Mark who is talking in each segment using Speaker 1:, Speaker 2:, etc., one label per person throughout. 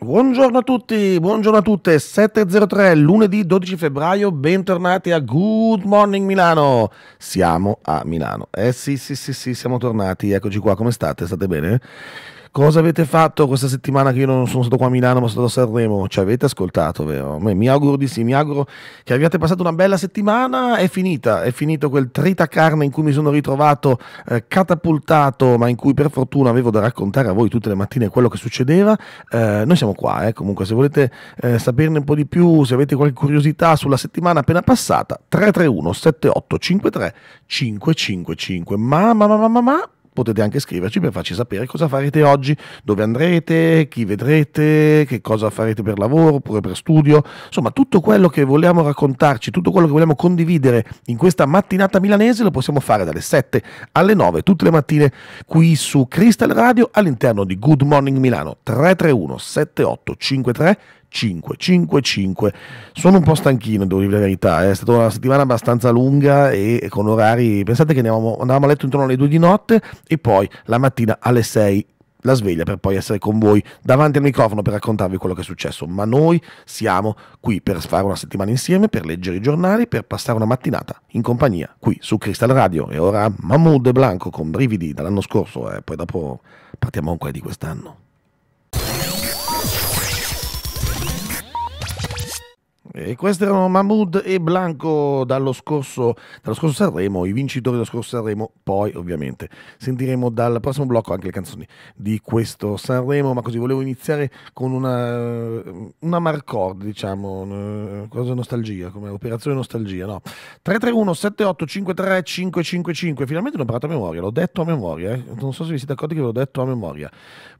Speaker 1: Buongiorno a tutti, buongiorno a tutte, 7.03 lunedì 12 febbraio, bentornati a Good Morning Milano, siamo a Milano, eh sì sì sì sì siamo tornati, eccoci qua, come state, state bene? Cosa avete fatto questa settimana che io non sono stato qua a Milano ma sono stato a Sanremo? Ci avete ascoltato, vero? Mi auguro di sì, mi auguro che abbiate passato una bella settimana. È finita, è finito quel tritacarne in cui mi sono ritrovato eh, catapultato, ma in cui per fortuna avevo da raccontare a voi tutte le mattine quello che succedeva. Eh, noi siamo qua, eh, comunque, se volete eh, saperne un po' di più, se avete qualche curiosità sulla settimana appena passata, 331 7853 555. Ma, ma, ma, ma, ma, ma potete anche scriverci per farci sapere cosa farete oggi, dove andrete, chi vedrete, che cosa farete per lavoro oppure per studio, insomma tutto quello che vogliamo raccontarci, tutto quello che vogliamo condividere in questa mattinata milanese lo possiamo fare dalle 7 alle 9 tutte le mattine qui su Crystal Radio all'interno di Good Morning Milano 331 7853 5, 5, 5. Sono un po' stanchino, devo dire la verità, eh. è stata una settimana abbastanza lunga e con orari, pensate che andavamo, andavamo a letto intorno alle 2 di notte e poi la mattina alle 6 la sveglia per poi essere con voi davanti al microfono per raccontarvi quello che è successo, ma noi siamo qui per fare una settimana insieme, per leggere i giornali, per passare una mattinata in compagnia qui su Crystal Radio e ora Mahmoud e Blanco con Brividi dall'anno scorso e eh, poi dopo partiamo con ancora di quest'anno. E questi erano Mahmoud e Blanco dallo scorso, dallo scorso, Sanremo, i vincitori dello scorso Sanremo. Poi, ovviamente, sentiremo dal prossimo blocco anche le canzoni di questo Sanremo. Ma così volevo iniziare con una, una marcord, diciamo, una cosa nostalgia, come operazione nostalgia. No? 331 7853 555. Finalmente ne ho imparato a memoria, l'ho detto a memoria. Eh? Non so se vi siete accorti che l'ho detto a memoria.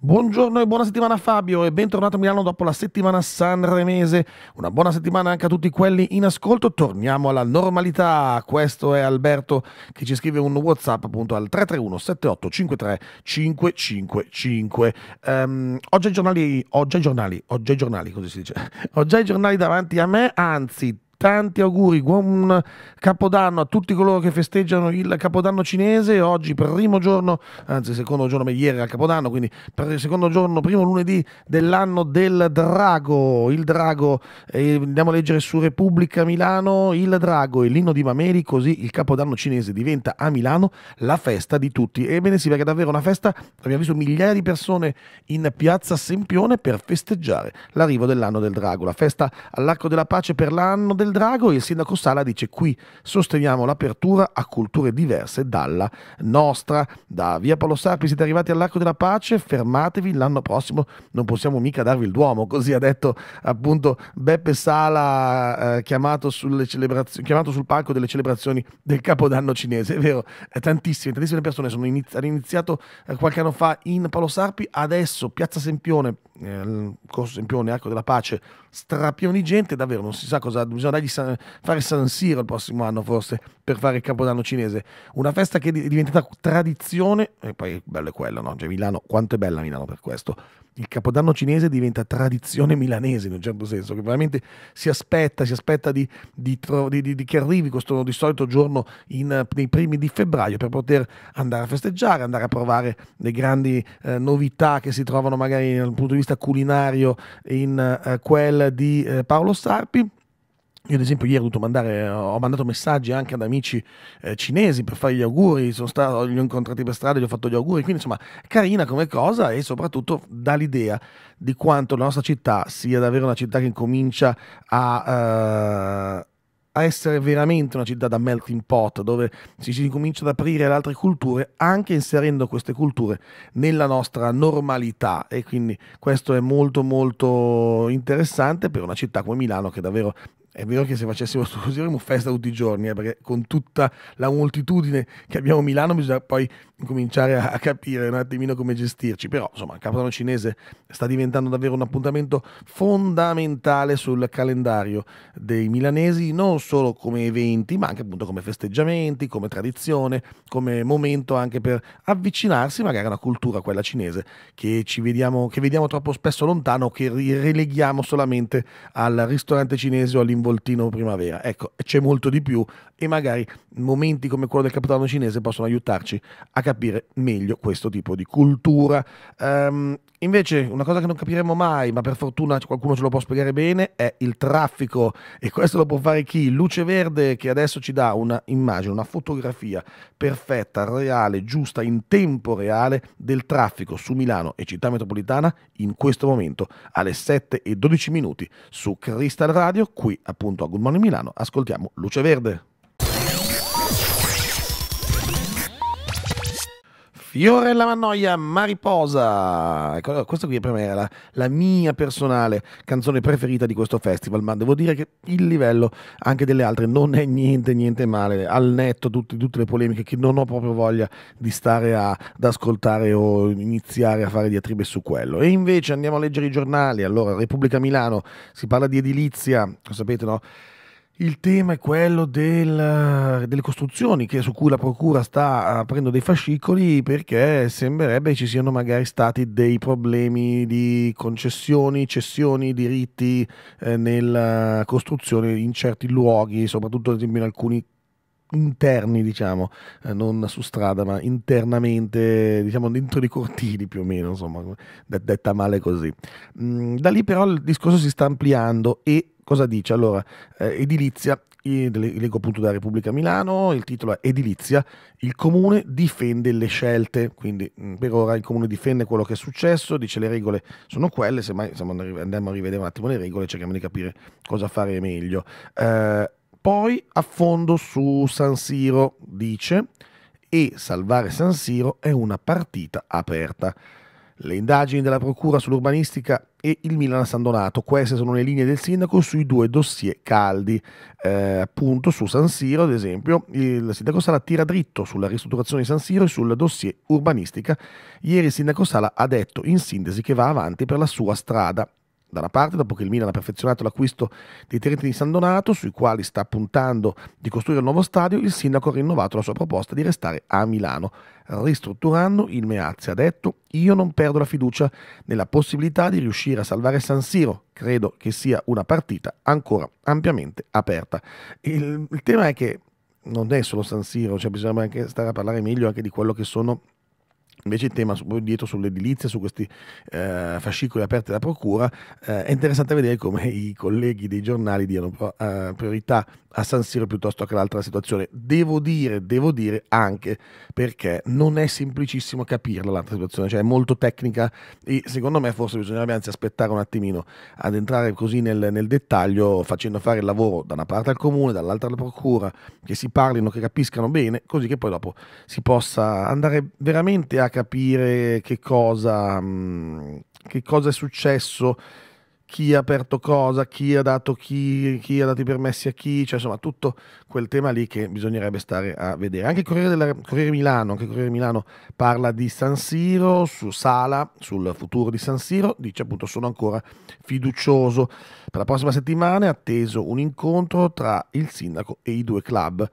Speaker 1: Buongiorno e buona settimana, Fabio, e bentornato a Milano dopo la settimana sanremese. Una buona settimana Norman, anche a tutti quelli in ascolto. Torniamo alla normalità. Questo è Alberto che ci scrive un WhatsApp appunto al 331 78 53 555. Um, oggi ai giornali, oggi ai giornali, oggi ai giornali, così si dice. Oggi ai giornali davanti a me, anzi tanti auguri, buon Capodanno a tutti coloro che festeggiano il Capodanno cinese. Oggi, primo giorno, anzi, secondo giorno, ma ieri era il Capodanno, quindi per il secondo giorno, primo lunedì dell'anno del Drago. Il Drago, eh, andiamo a leggere su Repubblica Milano: Il Drago e l'inno di Mameli, Così il Capodanno cinese diventa a Milano la festa di tutti. Ebbene sì, perché è davvero una festa. Abbiamo visto migliaia di persone in piazza Sempione per festeggiare l'arrivo dell'anno del Drago. La festa all'Arco della Pace per l'anno del del Drago il sindaco Sala dice qui sosteniamo l'apertura a culture diverse dalla nostra. Da via Paolo Sarpi siete arrivati all'Arco della Pace, fermatevi, l'anno prossimo non possiamo mica darvi il Duomo, così ha detto appunto Beppe Sala eh, chiamato, chiamato, sul palco delle celebrazioni del Capodanno cinese, è vero, tantissime, tantissime persone sono inizi- hanno iniziato eh, qualche anno fa in Paolo Sarpi, adesso Piazza Sempione, eh, corso Sempione, Arco della Pace, strapioni gente, davvero non si sa cosa, bisogna san, fare San Siro il prossimo anno forse per fare il Capodanno cinese, una festa che è diventata tradizione e poi bello è quello, no? Cioè Milano, quanto è bella Milano per questo, il Capodanno cinese diventa tradizione milanese in un certo senso, che veramente si aspetta, si aspetta di, di, di, di che arrivi questo di solito giorno in, nei primi di febbraio per poter andare a festeggiare, andare a provare le grandi eh, novità che si trovano magari dal punto di vista culinario in eh, quel di eh, Paolo Sarpi io ad esempio ieri ho, dovuto mandare, eh, ho mandato messaggi anche ad amici eh, cinesi per fare gli auguri, stato, li ho incontrati per strada, gli ho fatto gli auguri, quindi insomma carina come cosa e soprattutto dà l'idea di quanto la nostra città sia davvero una città che incomincia a... Eh, essere veramente una città da melting pot, dove si, si comincia ad aprire ad altre culture, anche inserendo queste culture nella nostra normalità. E quindi questo è molto molto interessante per una città come Milano, che davvero è vero che se facessimo così avremmo festa tutti i giorni, eh, perché con tutta la moltitudine che abbiamo a Milano bisogna poi cominciare a, capire un attimino come gestirci. Però insomma il capitano cinese sta diventando davvero un appuntamento fondamentale sul calendario dei milanesi, non solo come eventi, ma anche appunto come festeggiamenti, come tradizione, come momento anche per avvicinarsi magari a una cultura, quella cinese, che, vediamo, che vediamo troppo spesso lontano, che rileghiamo solamente al ristorante cinese o all'involuzione voltino primavera. Ecco, c'è molto di più e magari momenti come quello del capitano cinese possono aiutarci a capire meglio questo tipo di cultura. Um, Invece una cosa che non capiremo mai, ma per fortuna qualcuno ce lo può spiegare bene, è il traffico e questo lo può fare chi? Luce Verde che adesso ci dà un'immagine, una fotografia perfetta, reale, giusta, in tempo reale del traffico su Milano e città metropolitana in questo momento alle 7 e 12 minuti su Crystal Radio, qui appunto a Good Morning Milano, ascoltiamo Luce Verde. Fiorella Mannoia, Mariposa. Ecco, questa qui per me era la, la, mia personale canzone preferita di questo festival, ma devo dire che il livello anche delle altre non è niente, niente male, al netto di tutte le polemiche che non ho proprio voglia di stare a, ad ascoltare o iniziare a fare diatribe su quello. E invece andiamo a leggere i giornali, allora Repubblica Milano, si parla di edilizia, lo sapete no? Il tema è quello del, delle costruzioni che, su cui la Procura sta eh, aprendo dei fascicoli perché sembrerebbe ci siano magari stati dei problemi di concessioni, cessioni, diritti eh, nella eh, costruzione in certi luoghi, soprattutto in alcuni interni, diciamo, eh, non su strada, ma internamente, diciamo, dentro i cortili più o meno, insomma, detta male così. Mm, da lì però il discorso si sta ampliando e Cosa dice? Allora, eh, edilizia, leggo appunto da Repubblica Milano, il titolo è Edilizia, il comune difende le scelte, quindi mm, per ora il comune difende quello che è successo, dice le regole sono quelle, semmai se andiamo a rivedere un attimo le regole cerchiamo di capire cosa fare meglio. Eh, poi a fondo su San Siro dice e salvare San Siro è una partita aperta. Le indagini della Procura sull'urbanistica e il Milan San Donato. Queste sono le linee del sindaco sui due dossier caldi. Eh, appunto su San Siro, ad esempio, il sindaco Sala tira dritto sulla ristrutturazione di San Siro e sul dossier urbanistica. Ieri il sindaco Sala ha detto in sintesi che va avanti per la sua strada da una parte, dopo che il Milan ha perfezionato l'acquisto dei terreni di San Donato, sui quali sta puntando di costruire un nuovo stadio, il sindaco ha rinnovato la sua proposta di restare a Milano. Ristrutturando, il Meazzi ha detto: Io non perdo la fiducia nella possibilità di riuscire a salvare San Siro. Credo che sia una partita ancora ampiamente aperta. Il, il tema è che non è solo San Siro, cioè bisogna anche stare a parlare meglio anche di quello che sono Invece il tema dietro sull'edilizia, su questi eh, fascicoli aperti da procura, eh, è interessante vedere come i colleghi dei giornali diano eh, priorità a San Siro piuttosto che all'altra situazione. Devo dire, devo dire anche perché non è semplicissimo capirla l'altra situazione, cioè è molto tecnica e secondo me forse bisognerebbe anzi aspettare un attimino ad entrare così nel, nel dettaglio facendo fare il lavoro da una parte al comune, dall'altra alla procura, che si parlino, che capiscano bene, così che poi dopo si possa andare veramente a capire che cosa, mh, mm, che cosa è successo, chi ha aperto cosa, chi ha dato chi, chi ha dato i permessi a chi, cioè insomma tutto quel tema lì che bisognerebbe stare a vedere. Anche Corriere, della, Corriere Milano, anche Corriere Milano parla di San Siro, su Sala, sul futuro di San Siro, dice appunto sono ancora fiducioso. Per la prossima settimana è atteso un incontro tra il sindaco e i due club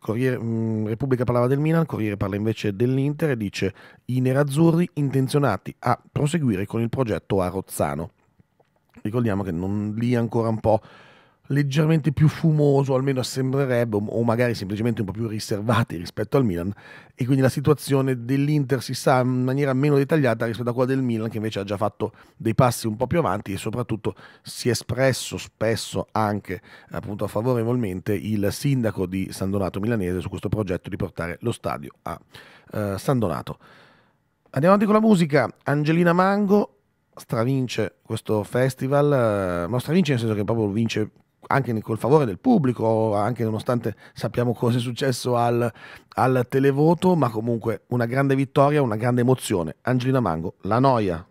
Speaker 1: Corriere, mh, mm, Repubblica parlava del Milan, Corriere parla invece dell'Inter e dice i nerazzurri intenzionati a proseguire con il progetto a Rozzano. Ricordiamo che non lì ancora un po' leggermente più fumoso, almeno sembrerebbe, o magari semplicemente un po' più riservati rispetto al Milan. E quindi la situazione dell'Inter si sa in maniera meno dettagliata rispetto a quella del Milan, che invece ha già fatto dei passi un po' più avanti e soprattutto si è espresso spesso anche appunto favorevolmente il sindaco di San Donato milanese su questo progetto di portare lo stadio a eh, San Donato. Andiamo avanti con la musica. Angelina Mango stravince questo festival, eh, ma stravince nel senso che proprio vince anche col favore del pubblico, anche nonostante sappiamo cosa è successo al, al televoto, ma comunque una grande vittoria, una grande emozione. Angelina Mango, la noia.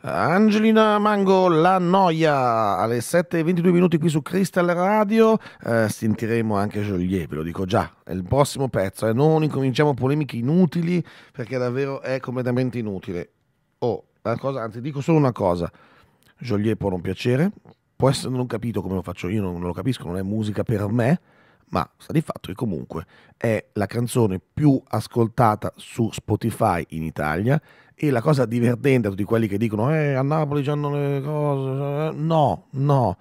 Speaker 1: Angelina Mango, la noia alle 7.22 minuti qui su Crystal Radio. Eh, sentiremo anche Joliet, ve lo dico già. È il prossimo pezzo. E eh. non incominciamo polemiche inutili perché davvero è completamente inutile. Oh, cosa, anzi dico solo una cosa, Joliet può non piacere, può essere non capito come lo faccio io, non, non lo capisco, non è musica per me, ma sta di fatto che comunque è la canzone più ascoltata su Spotify in Italia e la cosa divertente a tutti quelli che dicono eh, a Napoli c'hanno le cose, eh", no, no,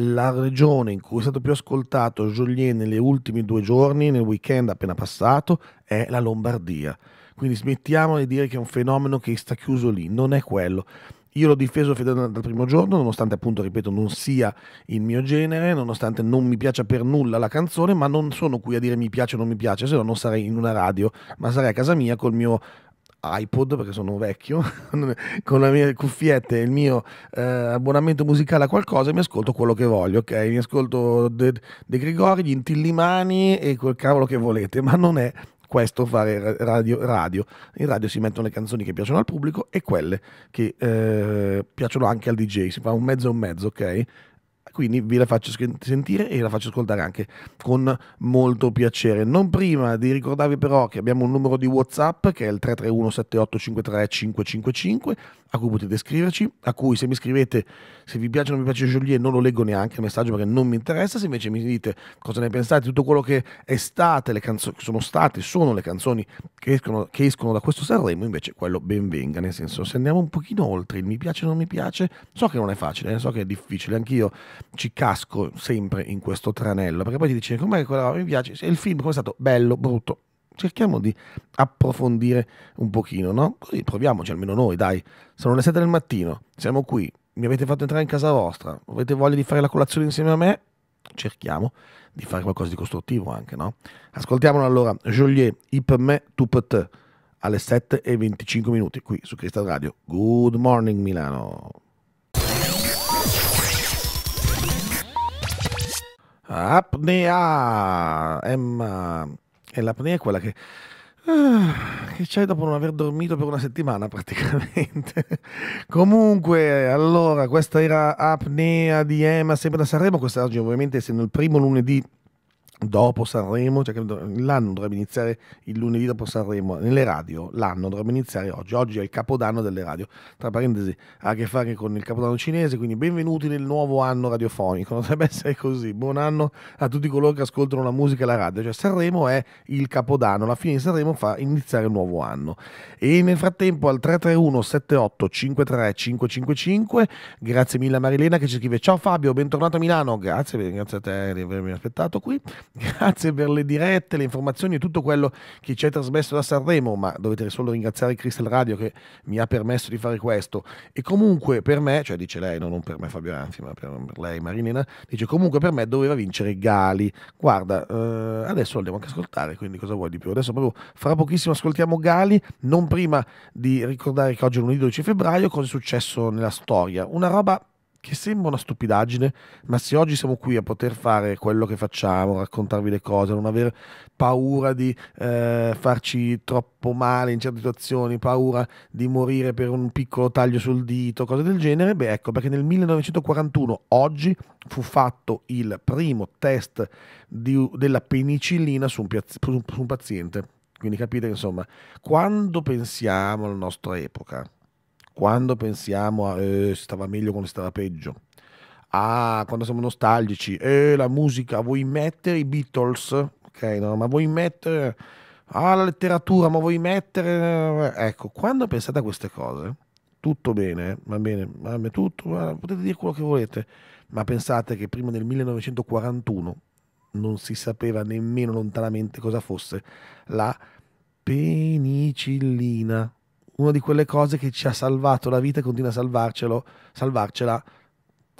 Speaker 1: la regione in cui è stato più ascoltato Joliet negli ultimi due giorni, nel weekend appena passato, è la Lombardia. Quindi smettiamo di dire che è un fenomeno che sta chiuso lì, non è quello. Io l'ho difeso dal, dal primo giorno, nonostante appunto, ripeto, non sia il mio genere, nonostante non mi piaccia per nulla la canzone, ma non sono qui a dire mi piace o non mi piace, se no non sarei in una radio, ma sarei a casa mia col mio iPod perché sono vecchio, con le mie cuffiette e il mio eh, abbonamento musicale a qualcosa e mi ascolto quello che voglio, ok? Mi ascolto De, De Grigori, gli Intillimani e quel cavolo che volete, ma non è questo fare radio, radio, In radio si mettono le canzoni che piacciono al pubblico e quelle che eh, piacciono anche al DJ, si fa un mezzo e un mezzo, ok? Quindi vi la faccio sentire e la faccio ascoltare anche con molto piacere. Non prima di ricordarvi però che abbiamo un numero di WhatsApp che è il 331 7853 555 a cui potete scriverci, a cui se mi scrivete se vi piace o non vi piace Joliet non lo leggo neanche il messaggio perché non mi interessa, se invece mi dite cosa ne pensate, tutto quello che è state, le canzo- sono state, sono le canzoni che escono, che escono da questo Sanremo, invece quello ben venga, nel senso se andiamo un pochino oltre il mi piace o non mi piace, so che non è facile, eh, so che è difficile, anch'io ci casco sempre in questo tranello, perché poi ti dice com'è che quella mi piace, il film come è stato bello, brutto, cerchiamo di approfondire un pochino, no? Così proviamoci almeno noi, dai. Sono le 7 del mattino, siamo qui, mi avete fatto entrare in casa vostra, avete voglia di fare la colazione insieme a me? Cerchiamo di fare qualcosa di costruttivo anche, no? Ascoltiamolo allora, Joliet, Ip me, tu te, alle 7 e 25 minuti, qui su Cristal Radio. Good morning Milano. Apnea, Emma e l'apnea è quella che, ah, che c'hai dopo non aver dormito per una settimana praticamente. Comunque, allora, questa era apnea di Emma, sempre da Sanremo, questa ovviamente essendo il primo lunedì dopo Sanremo, cioè l'anno dovrebbe iniziare il lunedì dopo Sanremo, nelle radio l'anno dovrebbe iniziare oggi, oggi è il capodanno delle radio, tra parentesi ha a che fare con il capodanno cinese, quindi benvenuti nel nuovo anno radiofonico, dovrebbe essere così, buon anno a tutti coloro che ascoltano la musica e la radio, cioè Sanremo è il capodanno, la fine di Sanremo fa iniziare il nuovo anno e nel frattempo al 331 78 53 555, grazie mille a Marilena che ci scrive ciao Fabio, bentornato a Milano, grazie, grazie a te di avermi aspettato qui Grazie per le dirette, le informazioni e tutto quello che ci hai trasmesso da Sanremo, ma dovete solo ringraziare Crystal Radio che mi ha permesso di fare questo. E comunque per me, cioè dice lei, no, non per me Fabio Anzi, ma per, lei Marinina, dice comunque per me doveva vincere Gali. Guarda, eh, adesso lo devo anche ascoltare, quindi cosa vuoi di più? Adesso proprio fra pochissimo ascoltiamo Gali, non prima di ricordare che oggi è lunedì 12 febbraio, cosa è successo nella storia. Una roba che sembra una stupidaggine, ma se oggi siamo qui a poter fare quello che facciamo, raccontarvi le cose, non aver paura di eh, farci troppo male in certe situazioni, paura di morire per un piccolo taglio sul dito, cose del genere, beh ecco perché nel 1941, oggi, fu fatto il primo test di, della penicillina su un, piaz, su un paziente. Quindi capite, insomma, quando pensiamo alla nostra epoca, quando pensiamo a eh, si stava meglio quando stava peggio, a ah, quando siamo nostalgici, eh, la musica, vuoi mettere i Beatles? Ok, no, ma vuoi mettere ah, la letteratura, ma vuoi mettere... Ecco, quando pensate a queste cose, tutto bene, va bene, va bene tutto, va, potete dire quello che volete, ma pensate che prima del 1941 non si sapeva nemmeno lontanamente cosa fosse la penicillina una di quelle cose che ci ha salvato la vita e continua a salvarcelo, salvarcela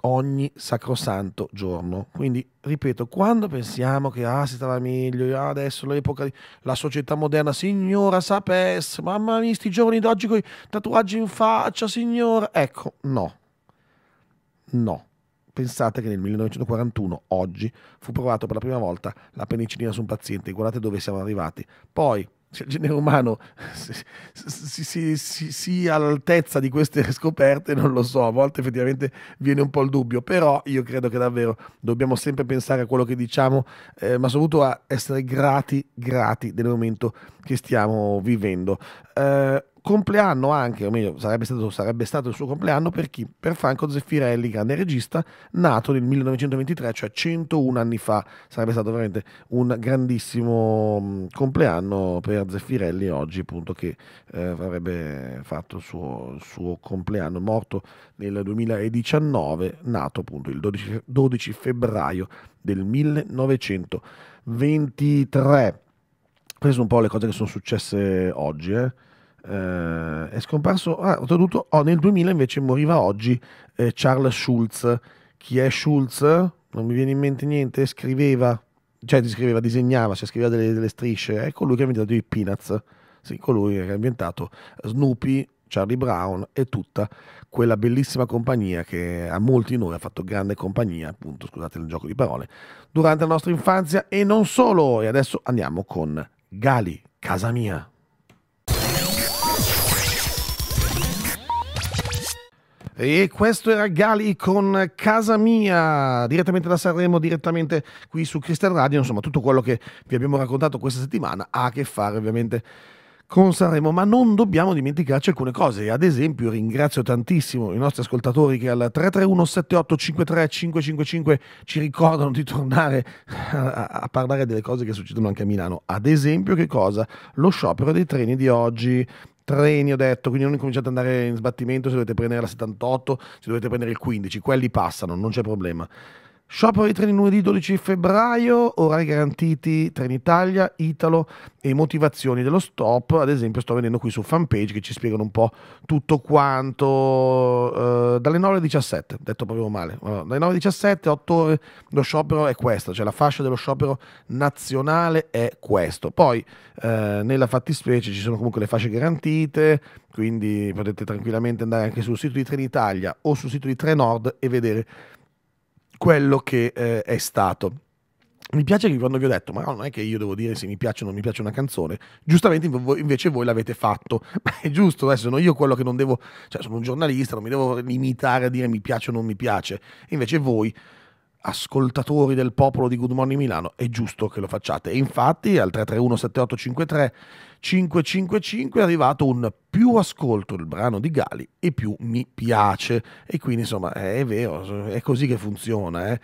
Speaker 1: ogni sacrosanto giorno. Quindi, ripeto, quando pensiamo che ah, si stava meglio, ah, adesso l'epoca, la società moderna, signora, sapesse, mamma mia, sti giovani d'oggi con i tatuaggi in faccia, signora, ecco, no, no. Pensate che nel 1941, oggi, fu provata per la prima volta la penicillina su un paziente, guardate dove siamo arrivati. Poi, cioè, il genere umano si, si, si, si, all'altezza di queste scoperte, non lo so, a volte effettivamente viene un po' il dubbio, però io credo che davvero dobbiamo sempre pensare a quello che diciamo, eh, ma soprattutto a essere grati, grati del momento che stiamo vivendo eh, compleanno anche, o meglio, sarebbe stato, sarebbe stato il suo compleanno per chi? Per Franco Zeffirelli, grande regista, nato nel 1923, cioè 101 anni fa. Sarebbe stato veramente un grandissimo mm, compleanno per Zeffirelli oggi, appunto, che eh, avrebbe fatto il suo, il suo, compleanno, morto nel 2019, nato appunto il 12, 12 febbraio del 1923. Queste sono un po' le cose che sono successe oggi, eh eh, è scomparso, ah, ho tradotto, oh, nel 2000 invece moriva oggi eh, Charles Schulz. Chi è Schulz? Non mi viene in mente niente, scriveva, cioè scriveva, disegnava, cioè scriveva delle, delle strisce, è colui che ha inventato i Peanuts, sì, colui che ha inventato Snoopy, Charlie Brown e tutta quella bellissima compagnia che a molti di noi ha fatto grande compagnia, appunto, scusate il gioco di parole, durante la nostra infanzia e non solo. E adesso andiamo con Gali, casa mia. E questo era Gali con Casa Mia, direttamente da Sanremo, direttamente qui su Crystal Radio. Insomma, tutto quello che vi abbiamo raccontato questa settimana ha a che fare ovviamente con Sanremo, ma non dobbiamo dimenticarci alcune cose. Ad esempio, ringrazio tantissimo i nostri ascoltatori che al 331-7853-555 ci ricordano di tornare a, parlare delle cose che succedono anche a Milano. Ad esempio, che cosa? Lo sciopero dei treni di oggi treni ho detto, quindi non incominciate ad andare in sbattimento se dovete prendere la 78, se dovete prendere il 15, quelli passano, non c'è problema. Sciopero dei treni lunedì 12 febbraio, orari garantiti Trenitalia, Italo e motivazioni dello stop. Ad esempio sto vedendo qui su fanpage che ci spiegano un po' tutto quanto. Eh, dalle 9 alle 17, detto proprio male. Allora, dalle 9 alle 17, 8 ore, lo sciopero è questo, cioè la fascia dello sciopero nazionale è questo. Poi eh, nella fattispecie ci sono comunque le fasce garantite, quindi potete tranquillamente andare anche sul sito di Trenitalia o sul sito di Trenord e vedere quello che eh, è stato. Mi piace che quando vi ho detto, ma non è che io devo dire se mi piace o non mi piace una canzone, giustamente invece voi l'avete fatto, ma è giusto, eh, sono io quello che non devo, cioè sono un giornalista, non mi devo limitare a dire mi piace o non mi piace, invece voi ascoltatori del popolo di Good Morning Milano, è giusto che lo facciate. E infatti al 331-7853 555 è arrivato un più ascolto il brano di Gali e più mi piace. E quindi insomma è vero, è così che funziona. Eh?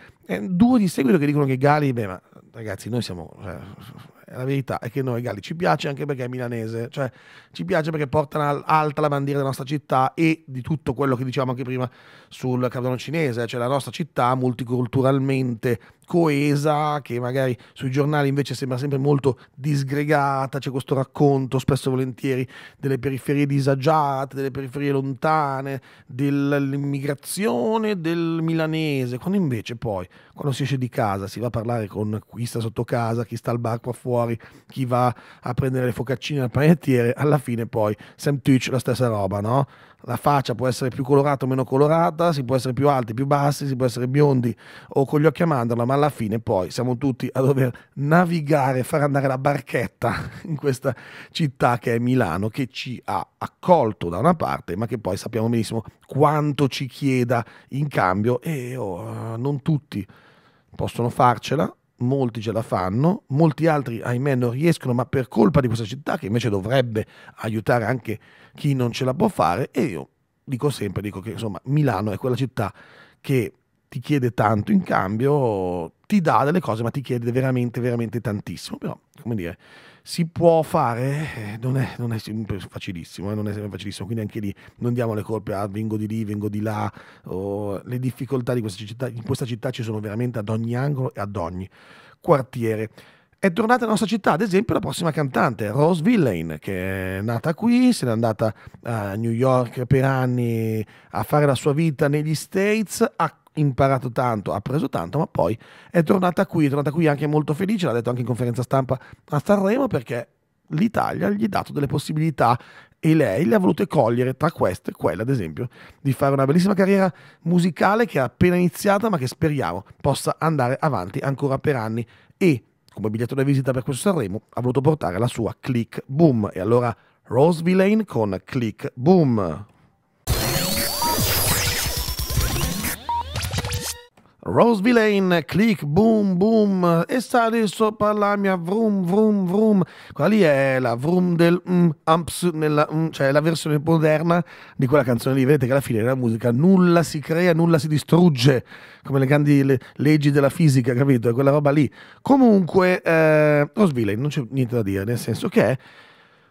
Speaker 1: due di seguito che dicono che Gali, beh ma ragazzi noi siamo... Eh, la verità è che noi Gali ci piace anche perché è milanese, cioè ci piace perché portano alta la bandiera della nostra città e di tutto quello che diciamo anche prima sul cardano cinese, cioè la nostra città multiculturalmente coesa, che magari sui giornali invece sembra sempre molto disgregata, c'è questo racconto spesso e volentieri delle periferie disagiate, delle periferie lontane, dell'immigrazione del milanese, quando invece poi quando si esce di casa si va a parlare con chi sta sotto casa, chi sta al bar qua fuori, chi va a prendere le focaccine al panettiere, alla fine poi Sam Twitch la stessa roba, no? la faccia può essere più colorata o meno colorata, si può essere più alti, più bassi, si può essere biondi o con gli occhi a mandorla, ma alla fine poi siamo tutti a dover navigare, far andare la barchetta in questa città che è Milano, che ci ha accolto da una parte, ma che poi sappiamo benissimo quanto ci chieda in cambio e oh, non tutti possono farcela molti ce la fanno, molti altri ahimè non riescono, ma per colpa di questa città che invece dovrebbe aiutare anche chi non ce la può fare e io dico sempre, dico che insomma Milano è quella città che ti chiede tanto in cambio, ti dà delle cose, ma ti chiede veramente, veramente tantissimo. Però, come dire, si può fare, eh, non è, non è facilissimo, eh, non è sempre facilissimo, quindi anche lì non diamo le colpe a vengo di lì, vengo di là, oh, le difficoltà di questa città, in questa città ci sono veramente ad ogni angolo e ad ogni quartiere. È tornata nella nostra città, ad esempio, la prossima cantante, Rose Villain, che è nata qui, se n'è andata a New York per anni a fare la sua vita negli States, ha imparato tanto, ha preso tanto, ma poi è tornata qui, è tornata qui anche molto felice, l'ha detto anche in conferenza stampa a Sanremo perché l'Italia gli ha dato delle possibilità e lei le ha volute cogliere, tra queste quella ad esempio di fare una bellissima carriera musicale che è appena iniziata ma che speriamo possa andare avanti ancora per anni e come biglietto da visita per questo Sanremo ha voluto portare la sua Click Boom e allora Rose Villain con Click Boom. Rose Villain, click, boom, boom, e sali sopra la mia vroom, vroom, vroom. Quali è la vroom del mm, amps, nella, mm, cioè la versione moderna di quella canzone lì. Vedete che alla fine della musica nulla si crea, nulla si distrugge, come le grandi le, leggi della fisica, capito? È quella roba lì. Comunque, eh, Rose Villain, non c'è niente da dire, nel senso che... È,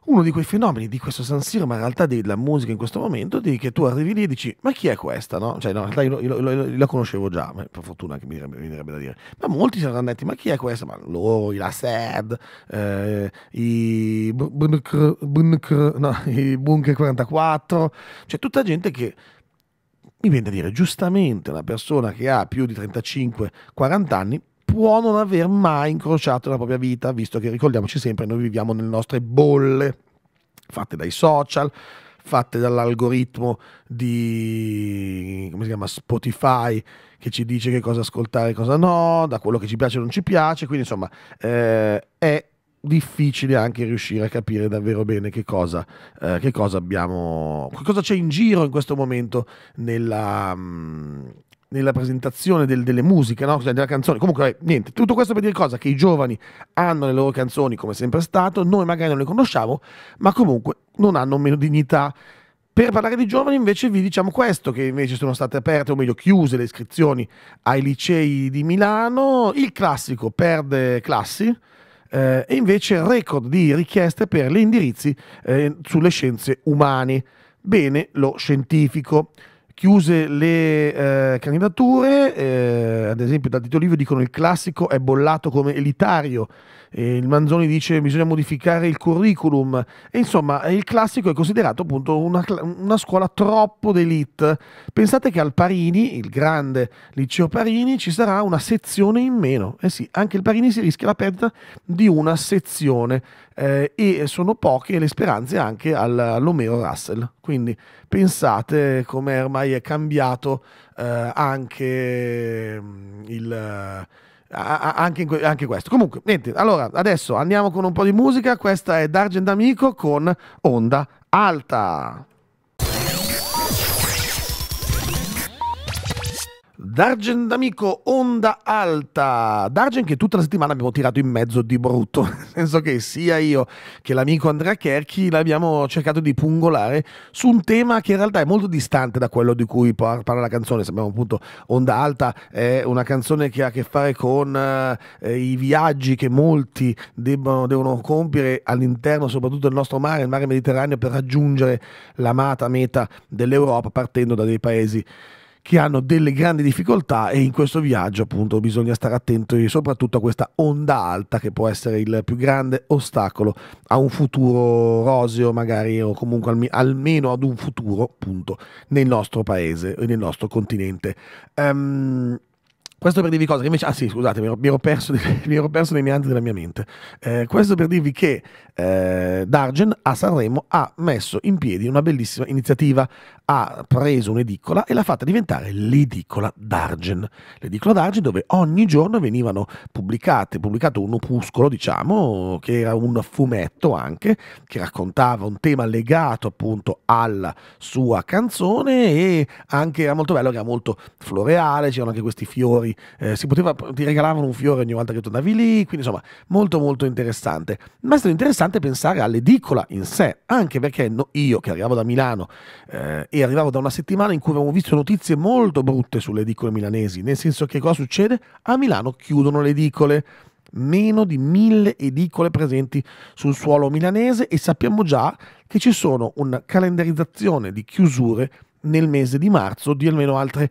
Speaker 1: uno di quei fenomeni di questo San Siro, ma in realtà della musica in questo momento, di che tu arrivi lì e dici, ma chi è questa? No? Cioè, no, in realtà io, io, io, io la conoscevo già, per fortuna che mi verrebbe da dire. Ma molti si erano detti, ma chi è questa? Ma loro, i La Sed, eh, i Bunker, Bunker, no, i Bunker 44, cioè tutta gente che mi viene da dire, giustamente una persona che ha più di 35-40 anni può non aver mai incrociato nella propria vita, visto che ricordiamoci sempre, noi viviamo nelle nostre bolle fatte dai social, fatte dall'algoritmo di come si chiama, Spotify che ci dice che cosa ascoltare e cosa no, da quello che ci piace e non ci piace, quindi insomma eh, è difficile anche riuscire a capire davvero bene che cosa, eh, che cosa abbiamo, che cosa c'è in giro in questo momento nella, mh, mm, nella presentazione del, delle musiche, no? Cioè, della canzone. Comunque, niente, tutto questo per dire cosa? Che i giovani hanno le loro canzoni come sempre è stato, noi magari non le conosciamo, ma comunque non hanno meno dignità. Per parlare di giovani invece vi diciamo questo, che invece sono state aperte, o meglio chiuse le iscrizioni ai licei di Milano, il classico perde classi, eh, e invece record di richieste per gli indirizzi eh, sulle scienze umane. Bene lo scientifico chiuse le eh, candidature, eh, ad esempio da Tito Livio dicono il classico è bollato come elitario eh, il Manzoni dice che bisogna modificare il curriculum, e insomma eh, il classico è considerato appunto una, una scuola troppo d'elite. Pensate che al Parini, il grande liceo Parini, ci sarà una sezione in meno, eh sì, anche il Parini si rischia la perdita di una sezione eh, e sono poche le speranze anche all'Omeo Russell. Quindi pensate come ormai è cambiato eh, anche mm, il anche, anche, questo. Comunque, niente, allora adesso andiamo con un po' di musica. Questa è D'Argent Amico con Onda Alta. Dargen d'amico Onda Alta. Dargen che tutta la settimana abbiamo tirato in mezzo di brutto, nel senso che sia io che l'amico Andrea Kerchi l'abbiamo cercato di pungolare su un tema che in realtà è molto distante da quello di cui parla la canzone. Sappiamo appunto Onda Alta è una canzone che ha a che fare con eh, i viaggi che molti debbono, devono compiere all'interno soprattutto del nostro mare, il mare Mediterraneo, per raggiungere l'amata meta dell'Europa partendo da dei paesi che hanno delle grandi difficoltà e in questo viaggio appunto bisogna stare attenti soprattutto a questa onda alta che può essere il più grande ostacolo a un futuro roseo magari o comunque almeno ad un futuro appunto nel nostro paese e nel nostro continente. Um, questo per dirvi cosa, invece, ah sì, scusate, mi ero, mi ero perso, mi ero perso nei meandri della mia mente. Eh, questo per dirvi che eh, Dargen a Sanremo ha messo in piedi una bellissima iniziativa, ha preso un'edicola e l'ha fatta diventare l'edicola Dargen. L'edicola Dargen dove ogni giorno venivano pubblicate, pubblicato un opuscolo, diciamo, che era un fumetto anche, che raccontava un tema legato appunto alla sua canzone e anche era molto bello, era molto floreale, c'erano anche questi fiori Natali, eh, poteva, ti regalavano un fiore ogni volta che tornavi lì, quindi insomma molto molto interessante. Ma è stato interessante pensare all'edicola in sé, anche perché no, io che arrivavo da Milano eh, e arrivavo da una settimana in cui avevo visto notizie molto brutte sulle edicole milanesi, nel senso che cosa succede? A Milano chiudono le edicole meno di mille edicole presenti sul suolo milanese e sappiamo già che ci sono una calendarizzazione di chiusure nel mese di marzo di almeno altre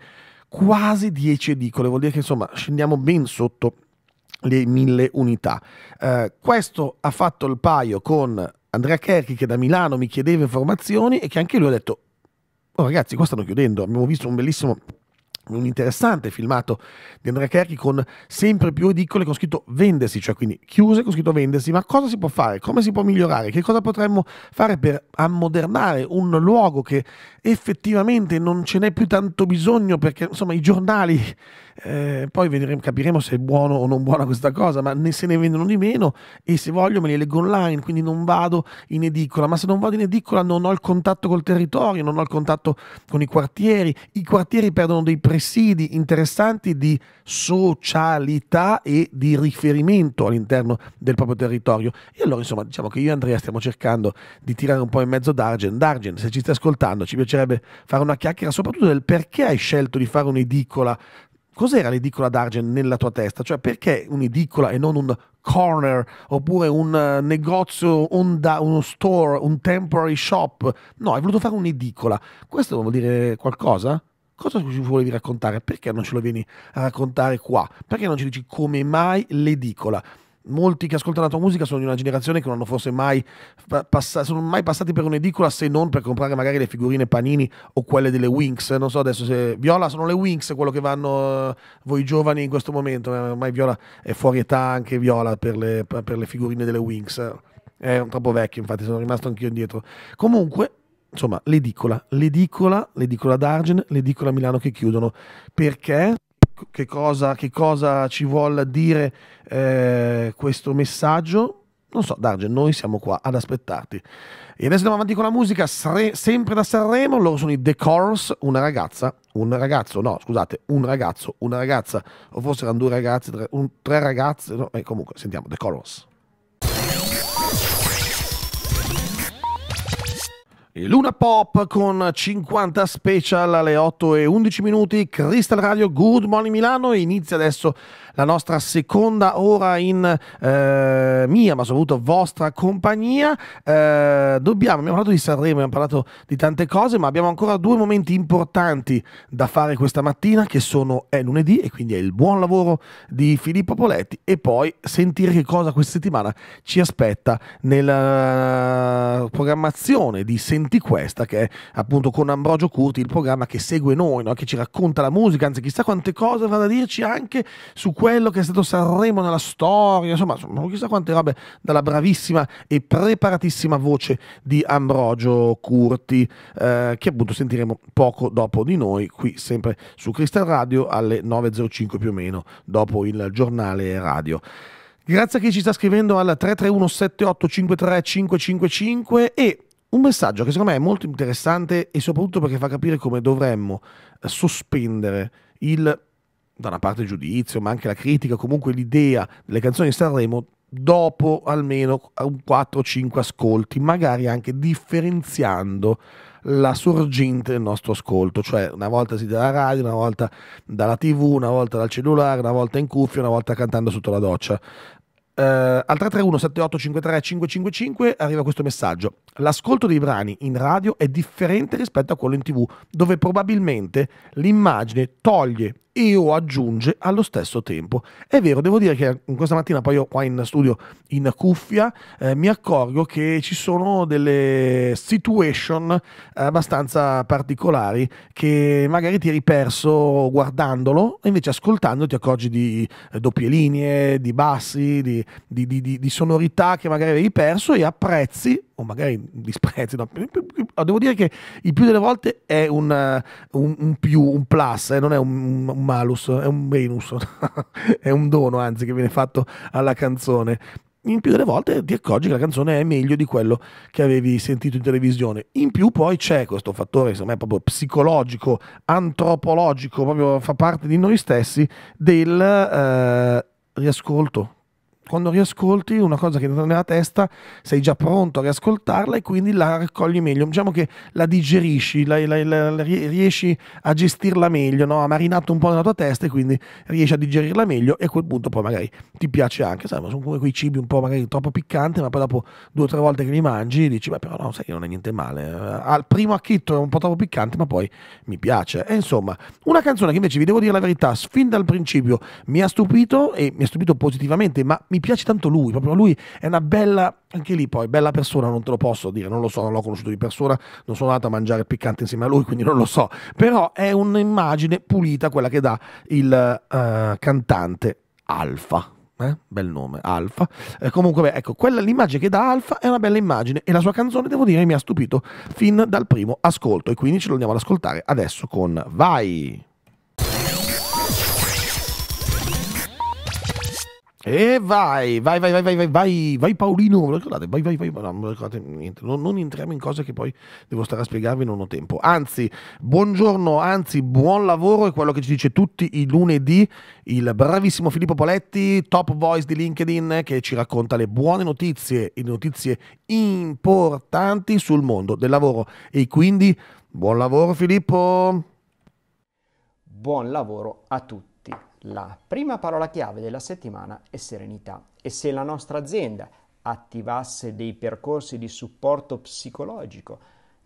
Speaker 1: quasi 10 edicole, vuol dire che insomma scendiamo ben sotto le 1000 unità. Eh, questo ha fatto il paio con Andrea Kerchi che da Milano mi chiedeva informazioni e che anche lui ha detto oh ragazzi qua stanno chiudendo, abbiamo visto un bellissimo un interessante filmato di Andrea Kerchi con sempre più edicole con scritto vendersi, cioè quindi chiuse con scritto vendersi, ma cosa si può fare? Come si può migliorare? Che cosa potremmo fare per ammodernare un luogo che effettivamente non ce n'è più tanto bisogno perché insomma i giornali, eh, poi vedremo, capiremo se è buono o non buona questa cosa, ma ne se ne vendono di meno e se voglio me li leggo online, quindi non vado in edicola, ma se non vado in edicola non ho il contatto col territorio, non ho il contatto con i quartieri, i quartieri perdono dei presidi interessanti di socialità e di riferimento all'interno del proprio territorio. E allora insomma diciamo che io e Andrea stiamo cercando di tirare un po' in mezzo Dargen, Dargen se ci stai ascoltando ci piace piacerebbe fare una chiacchiera, soprattutto del perché hai scelto di fare un'edicola. Cos'era l'edicola d'Argen nella tua testa? Cioè perché un'edicola e non un corner oppure un eh, negozio, un da, uno store, un temporary shop? No, hai voluto fare un'edicola. Questo vuol dire qualcosa? cosa ci volevi raccontare? Perché non ce lo vieni a raccontare qua? Perché non ci dici come mai l'edicola? molti che ascoltano la tua musica sono di una generazione che non hanno forse mai, pass- sono mai passati per un'edicola se non per comprare magari le figurine Panini o quelle delle Winx. Non so adesso se Viola sono le Winx quello che vanno eh, voi giovani in questo momento. Eh, ormai Viola è fuori età anche Viola per le, per le figurine delle Winx. È troppo vecchio, infatti, sono rimasto anch'io indietro. Comunque, insomma, l'edicola, l'edicola, l'edicola d'Argen, l'edicola Milano che chiudono. Perché? che cosa, che cosa ci vuol dire eh, questo messaggio. Non so, Darge, noi siamo qua ad aspettarti. E adesso andiamo avanti con la musica, Sre, sempre da Sanremo. Loro sono i The Chorus, una ragazza, un ragazzo, no, scusate, un ragazzo, una ragazza, o forse erano due ragazze, tre, un, tre ragazze, no, eh, comunque, sentiamo, The Chorus. Luna Pop con 50 special alle 8 e 11 minuti, Crystal Radio Good Morning Milano inizia adesso la nostra seconda ora in eh, mia, ma soprattutto vostra compagnia. Eh, dobbiamo, abbiamo parlato di Sanremo, abbiamo parlato di tante cose, ma abbiamo ancora due momenti importanti da fare questa mattina, che sono è lunedì e quindi è il buon lavoro di Filippo Poletti e poi sentire che cosa questa settimana ci aspetta nella eh, programmazione di Senti Questa, che è appunto con Ambrogio Curti il programma che segue noi, no? che ci racconta la musica, anzi chissà quante cose avrà da dirci anche su questo quello che è stato Sanremo nella storia, insomma, insomma chissà quante robe dalla bravissima e preparatissima voce di Ambrogio Curti, eh, che appunto sentiremo poco dopo di noi, qui sempre su Cristal Radio alle 9.05 più o meno, dopo il giornale radio. Grazie a chi ci sta scrivendo al 331-7853-555 e un messaggio che secondo me è molto interessante e soprattutto perché fa capire come dovremmo sospendere il da una parte il giudizio, ma anche la critica, comunque l'idea delle canzoni di Sanremo dopo almeno 4-5 ascolti, magari anche differenziando la sorgente del nostro ascolto, cioè una volta si dalla radio, una volta dalla tv, una volta dal cellulare, una volta in cuffia, una volta cantando sotto la doccia. Uh, al 331 7853 555 arriva questo messaggio. L'ascolto dei brani in radio è differente rispetto a quello in tv, dove probabilmente l'immagine toglie e o aggiunge allo stesso tempo. È vero, devo dire che questa mattina poi io qua in studio in cuffia eh, mi accorgo che ci sono delle situation abbastanza particolari che magari ti eri perso guardandolo invece ascoltando ti accorgi di eh, doppie linee, di bassi, di di, di, di, sonorità che magari avevi perso e apprezzi, o magari disprezzi, no, devo dire che il più delle volte è un, un, un più, un plus, eh, non è un, un, malus, è un bonus, è un dono anzi che viene fatto alla canzone. In più delle volte ti accorgi che la canzone è meglio di quello che avevi sentito in televisione. In più poi c'è questo fattore, secondo me, proprio psicologico, antropologico, proprio fa parte di noi stessi, del eh, riascolto quando riascolti una cosa che è entra nella testa sei già pronto a riascoltarla e quindi la raccogli meglio, diciamo che la digerisci, la, la, la, riesci a gestirla meglio, no? ha marinato un po' nella tua testa e quindi riesci a digerirla meglio e a quel punto poi magari ti piace anche, sai, sono come quei cibi un po' magari troppo piccanti, ma poi dopo due o tre volte che li mangi dici, beh però no, sai che non è niente male, eh, al primo acchitto è un po' troppo piccante ma poi mi piace. E insomma, una canzone che invece vi devo dire la verità, fin dal principio mi ha stupito e mi ha stupito positivamente, ma mi piace tanto lui, proprio lui è una bella, anche lì poi, bella persona, non te lo posso dire, non lo so, non l'ho conosciuto di persona, non sono andato a mangiare piccante insieme a lui, quindi non lo so, però è un'immagine pulita quella che dà il uh, cantante Alfa. Eh? Bel nome, Alfa. Eh, comunque, beh, ecco, quella, l'immagine che dà Alfa è una bella immagine e la sua canzone, devo dire, mi ha stupito fin dal primo ascolto e quindi ce lo andiamo ad ascoltare adesso con Vai! E vai, vai, vai, vai, vai, vai, vai, Paolino, ricordate? Vai, vai, vai, non, ricordate non, non entriamo in cose che poi devo stare a spiegarvi, non ho tempo. Anzi, buongiorno, anzi, buon lavoro, è quello che ci dice tutti i lunedì il bravissimo Filippo Poletti, top voice di LinkedIn, che ci racconta le buone notizie, le notizie importanti sul mondo del lavoro. E quindi, buon lavoro Filippo!
Speaker 2: Buon lavoro a tutti! La prima parola chiave della settimana è serenità e se la nostra azienda attivasse dei percorsi di supporto psicologico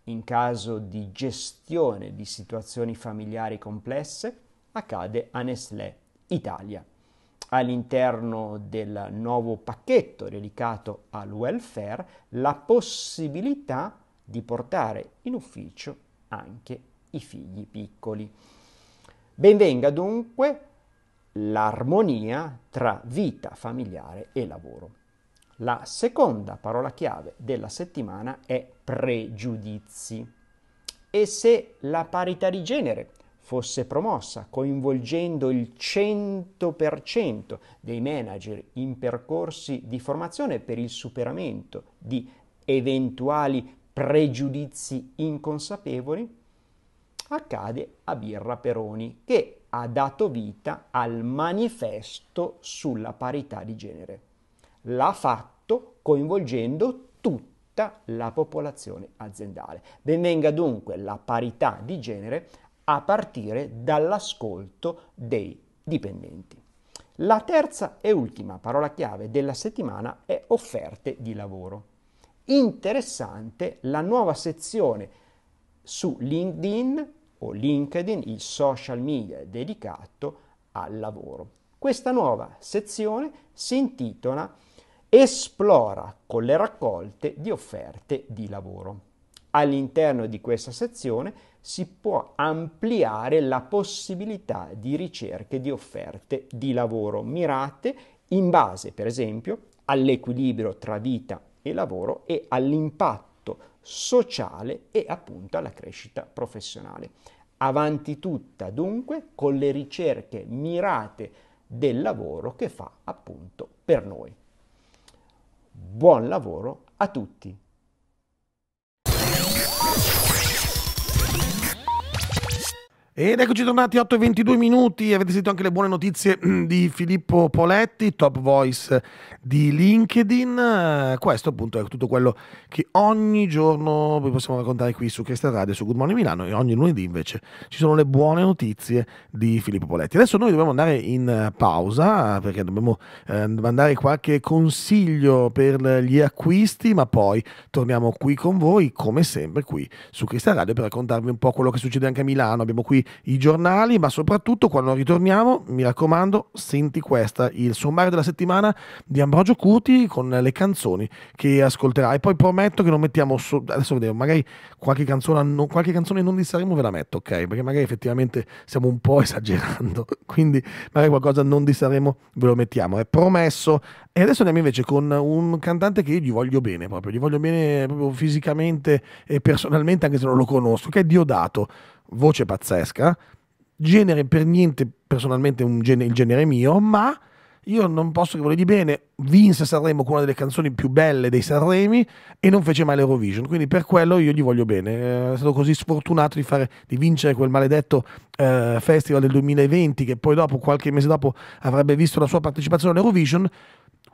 Speaker 2: in caso di gestione di situazioni familiari complesse, accade a Nestlé Italia. All'interno del nuovo pacchetto dedicato al welfare, la possibilità di portare in ufficio anche i figli piccoli. Benvenga dunque l'armonia tra vita familiare e lavoro. La seconda parola chiave della settimana è pregiudizi. E se la parità di genere fosse promossa coinvolgendo il 100% dei manager in percorsi di formazione per il superamento di eventuali pregiudizi inconsapevoli, accade a Birra Peroni che ha dato vita al manifesto sulla parità di genere. L'ha fatto coinvolgendo tutta la popolazione aziendale. Benvenga dunque la parità di genere a partire dall'ascolto dei dipendenti. La terza e ultima parola chiave della settimana è offerte di lavoro. Interessante la nuova sezione su LinkedIn o LinkedIn, il social media dedicato al lavoro. Questa nuova sezione si intitola Esplora con le raccolte di offerte di lavoro. All'interno di questa sezione si può ampliare la possibilità di ricerche di offerte di lavoro mirate in base, per esempio, all'equilibrio tra vita e lavoro e all'impatto sociale e appunto alla crescita professionale. Avanti tutta dunque con le ricerche mirate del lavoro che fa appunto per noi. Buon lavoro a tutti!
Speaker 1: Ed eccoci tornati 8 e 22 minuti, avete sentito anche le buone notizie mm, di Filippo Poletti, top voice di LinkedIn, eh, questo appunto è tutto quello che ogni giorno vi possiamo raccontare qui su Cresta Radio, su Good Morning Milano e ogni lunedì invece ci sono le buone notizie di Filippo Poletti. Adesso noi dobbiamo andare in eh, pausa perché dobbiamo eh, mandare qualche consiglio per gli acquisti, ma poi torniamo qui con voi come sempre qui su Cresta Radio per raccontarvi un po' quello che succede anche a Milano, abbiamo qui i giornali, ma soprattutto quando ritorniamo, mi raccomando, senti questa, il sommario della settimana di Ambrogio Curti con le canzoni che ascolterai. Poi prometto che non mettiamo, so- adesso vediamo, magari qualche canzone, non, qualche canzone non di Sanremo ve la metto, ok? Perché magari effettivamente stiamo un po' esagerando, quindi magari qualcosa non di Sanremo ve lo mettiamo, è promesso. E adesso andiamo invece con un cantante che io gli voglio bene proprio, gli voglio bene proprio fisicamente e personalmente anche se non lo conosco, che è Diodato voce pazzesca, genere per niente personalmente un genere, il genere mio, ma io non posso che voler di bene, vinse Sanremo con una delle canzoni più belle dei Sanremi e non fece mai l'Eurovision, quindi per quello io gli voglio bene, eh, è stato così sfortunato di, fare, di vincere quel maledetto eh, festival del 2020 che poi dopo, qualche mese dopo, avrebbe visto la sua partecipazione all'Eurovision,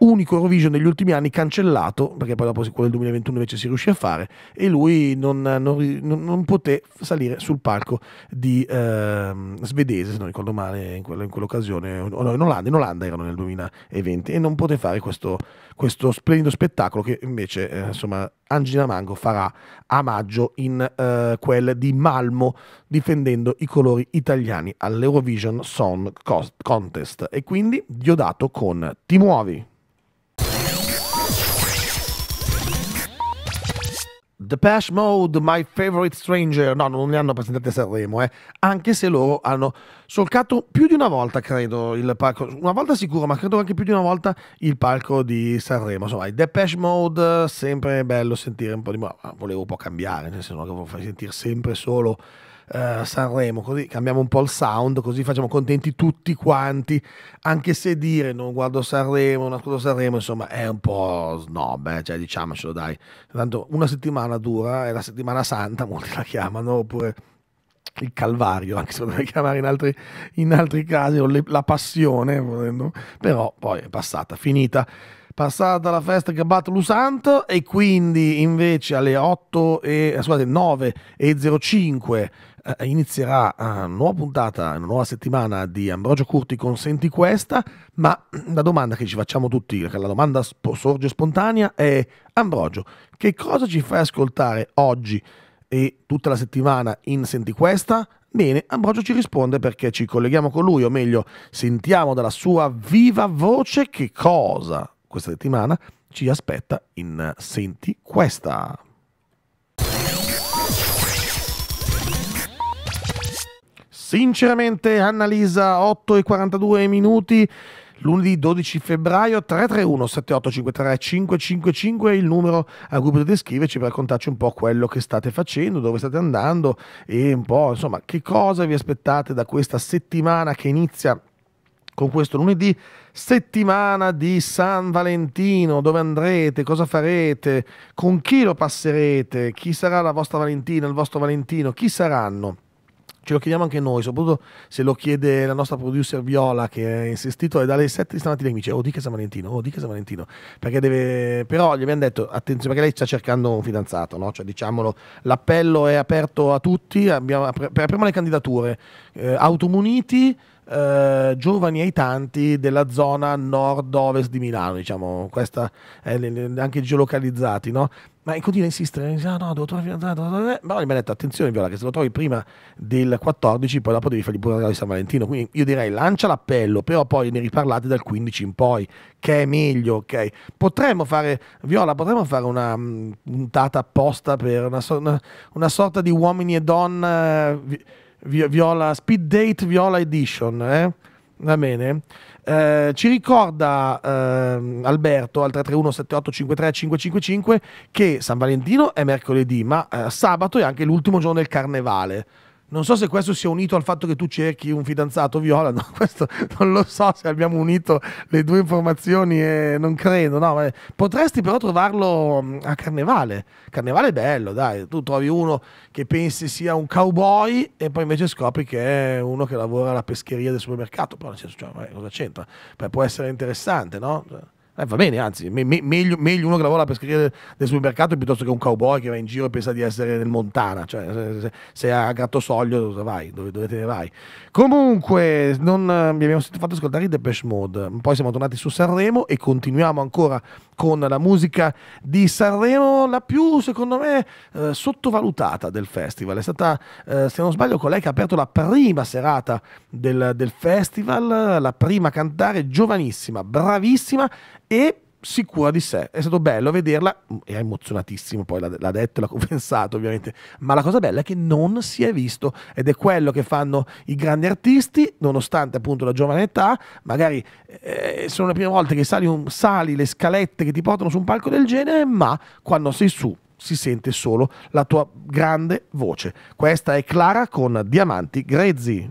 Speaker 1: unico Eurovision degli ultimi anni cancellato, perché poi dopo quello del 2021 invece si riuscì a fare, e lui non, non, non poté salire sul palco di eh, svedese, se non ricordo male, in, quella, in quell'occasione, o no, in Olanda, in Olanda erano nel 2020, e non poté fare questo, questo splendido spettacolo che invece, eh, insomma, Angina Mango farà a maggio in eh, quel di Malmo difendendo i colori italiani all'Eurovision Song Contest e quindi Diodato con Ti muovi The Depeche Mode, My Favorite Stranger, no, non li hanno presentati a Sanremo, eh. anche se loro hanno solcato più di una volta, credo, il palco, una volta sicuro, ma credo anche più di una volta il palco di Sanremo. Insomma, The Depeche Mode, sempre bello sentire un po' di... Ma ah, volevo un po' cambiare, nel senso che volevo sentire sempre solo uh, Sanremo, così cambiamo un po' il sound, così facciamo contenti tutti quanti, anche se dire non guardo Sanremo, non ascolto Sanremo, insomma è un po' snob, eh? cioè diciamocelo dai, tanto una settimana dura, è la settimana santa, molti la chiamano, oppure il calvario, anche se potrebbe chiamare in altri, in altri casi, o le, la passione, volendo. però poi è passata, finita. Passata la festa che batte l'usanto e quindi invece alle 8 e, scusate, 9.05 eh, eh, inizierà una eh, nuova puntata, una nuova settimana di Ambrogio Curti con Senti Questa, ma la domanda che ci facciamo tutti, la domanda sp- sorge spontanea è Ambrogio, che cosa ci fai ascoltare oggi e tutta la settimana in Senti Questa? Bene, Ambrogio ci risponde perché ci colleghiamo con lui, o meglio, sentiamo dalla sua viva voce che cosa questa settimana ci aspetta in Senti Questa. Sinceramente, Annalisa, 8 e 42 minuti. Lunedì 12 febbraio 331 7853 555 il numero a cui potete scriverci per raccontarci un po' quello che state facendo, dove state andando e un po' insomma che cosa vi aspettate da questa settimana che inizia con questo lunedì, settimana di San Valentino, dove andrete, cosa farete, con chi lo passerete, chi sarà la vostra Valentina, il vostro Valentino, chi saranno? ce lo chiediamo anche noi, soprattutto se lo chiede la nostra producer Viola che ha insistito è dalle 7 di stamattina mi dice oh dica San Valentino, oh dica San Valentino, perché deve, però gli abbiamo detto attenzione perché lei sta cercando un fidanzato, no? cioè diciamolo, l'appello è aperto a tutti, abbiamo, per prima le candidature, eh, automuniti, Uh, giovani ai tanti della zona nord-ovest di Milano, diciamo, questa, eh, anche geolocalizzati, no? ma continua a insistere, dice, ah, no, devo trovare fidanzata, ma mi ha detto, attenzione Viola, che se lo trovi prima del 14, poi dopo devi fargli pure la di San Valentino, quindi io direi lancia l'appello, però poi ne riparlate dal 15 in poi, che è meglio, ok? Potremmo fare, Viola, potremmo fare una mm, puntata apposta per una, so- una, una sorta di uomini e donna, eh, vi- Viola, speed date Viola edition, eh? Va bene. Eh, ci ricorda eh, Alberto al 331-7853-555 che San Valentino è mercoledì, ma eh, sabato è anche l'ultimo giorno del carnevale. Non so se questo sia unito al fatto che tu cerchi un fidanzato viola, no, questo non lo so se abbiamo unito le due informazioni e non credo, no, potresti però trovarlo mm, a Carnevale. Carnevale è bello, dai, tu trovi uno che pensi sia un cowboy e poi invece scopri che è uno che lavora alla pescheria del supermercato, però nel senso, cioè, cosa c'entra? Beh, può essere interessante, no? eh, va bene, anzi, me, me, meglio, meglio, uno che lavora per scrivere del supermercato piuttosto che un cowboy che va in giro e pensa di essere nel Montana, cioè se, se, se a Gattosoglio dove vai, dove, dove, te ne vai. Comunque, non, vi eh, abbiamo fatto ascoltare i Depeche Mode, poi siamo tornati su Sanremo e continuiamo ancora con la musica di Sanremo, la più secondo me eh, sottovalutata del festival. È stata, eh, se non sbaglio, colei che ha aperto la prima serata del, del festival, la prima a cantare, giovanissima, bravissima e sicura di sé. È stato bello vederla, era mm, emozionatissimo, poi l'ha, l'ha detto, l'ha compensato ovviamente, ma la cosa bella è che non si è visto ed è quello che fanno i grandi artisti, nonostante appunto la giovane età, magari eh, sono le prime volte che sali, un, sali le scalette che ti portano su un palco del genere, ma quando sei su si sente solo la tua grande voce. Questa è Clara con Diamanti Grezzi.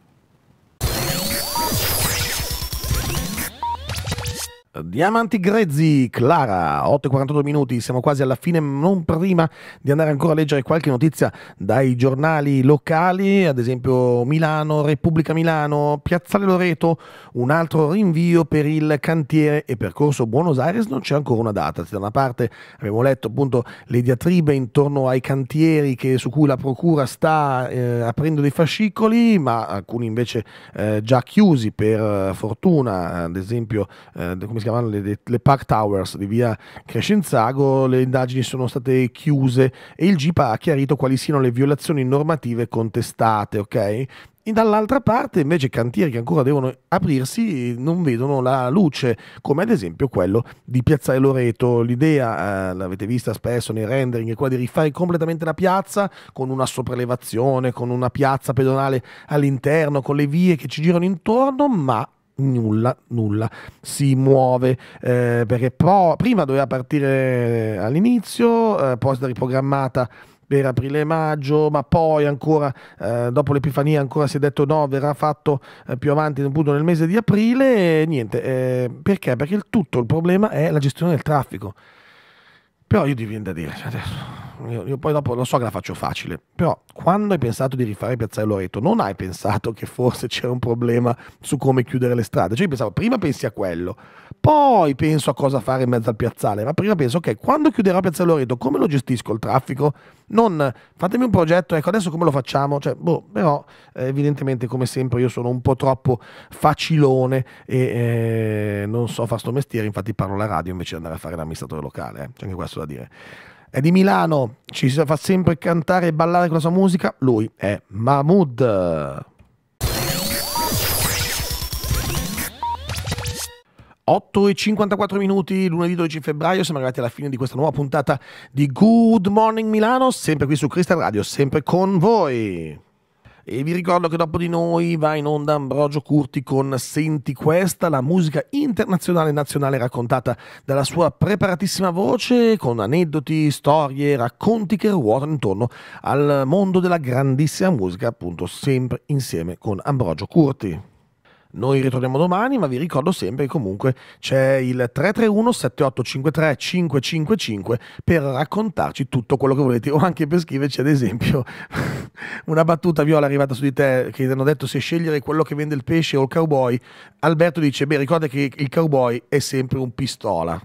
Speaker 1: Diamanti grezzi, Clara, 8 e 48 minuti, siamo quasi alla fine, non prima di andare ancora a leggere qualche notizia dai giornali locali, ad esempio Milano, Repubblica Milano, Piazzale Loreto, un altro rinvio per il cantiere e percorso Buenos Aires, non c'è ancora una data, da una parte abbiamo letto appunto le diatribe intorno ai cantieri che, su cui la Procura sta eh, aprendo dei fascicoli, ma alcuni invece eh, già chiusi per eh, fortuna, ad esempio... Eh, come come si chiamano le, le Park Towers di via Crescenzago, le indagini sono state chiuse e il GIP ha chiarito quali siano le violazioni normative contestate, ok? dall'altra parte invece cantieri che ancora devono aprirsi non vedono la luce, come ad esempio quello di Piazzale Loreto. L'idea, eh, l'avete vista spesso nei rendering, è quella di rifare completamente la piazza con una sopraelevazione, con una piazza pedonale all'interno, con le vie che ci girano intorno, ma nulla, nulla si muove eh, perché pro, prima doveva partire all'inizio, eh, poi è stata riprogrammata per aprile e maggio, ma poi ancora eh, dopo l'Epifania ancora si è detto no, verrà fatto eh, più avanti appunto nel mese di aprile e niente, eh, perché? Perché il tutto il problema è la gestione del traffico. Però io ti viene da dire, cioè adesso io, io poi dopo lo so che la faccio facile, però quando hai pensato di rifare Piazzale Loreto non hai pensato che forse c'era un problema su come chiudere le strade, cioè io pensavo prima pensi a quello, poi penso a cosa fare in mezzo al piazzale, ma prima penso ok, quando chiuderò Piazzale Loreto come lo gestisco il traffico? Non fatemi un progetto, ecco adesso come lo facciamo? Cioè, boh, però eh, evidentemente come sempre io sono un po' troppo facilone e eh, non so fare sto mestiere, infatti parlo alla radio invece di andare a fare l'amministratore locale, eh. c'è anche questo da dire. È di Milano, ci fa sempre cantare e ballare con la sua musica. Lui è Mahmood. 8 e 54 minuti, lunedì 12 febbraio, siamo arrivati alla fine di questa nuova puntata di Good Morning Milano, sempre qui su Crystal Radio, sempre con voi. E vi ricordo che dopo di noi va in onda Ambrogio Curti con Senti questa, la musica internazionale e nazionale raccontata dalla sua preparatissima voce con aneddoti, storie, racconti che ruotano intorno al mondo della grandissima musica, appunto sempre insieme con Ambrogio Curti. Noi ritorniamo domani, ma vi ricordo sempre che comunque c'è il 331 7853 555 per raccontarci tutto quello che volete o anche per scriverci ad esempio una battuta viola arrivata su di te che ti hanno detto se scegliere quello che vende il pesce o il cowboy. Alberto dice, beh ricorda che il cowboy è sempre un pistola.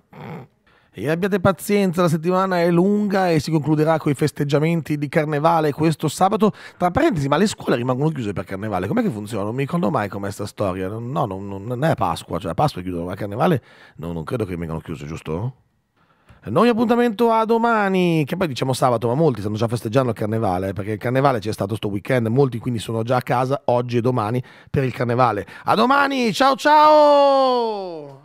Speaker 1: E abbiate pazienza, la settimana è lunga e si concluderà con i festeggiamenti di carnevale questo sabato. Tra parentesi, ma le scuole rimangono chiuse per carnevale? Com'è che funziona? Non mi ricordo mai com'è questa storia. No, non, non è Pasqua, cioè Pasqua è chiudono, ma carnevale no, non credo che rimangano chiuse, giusto? Noi appuntamento a domani, che poi diciamo sabato, ma molti stanno già festeggiando il carnevale, perché il carnevale c'è stato sto weekend, molti quindi sono già a casa oggi e domani per il carnevale. A domani, ciao ciao!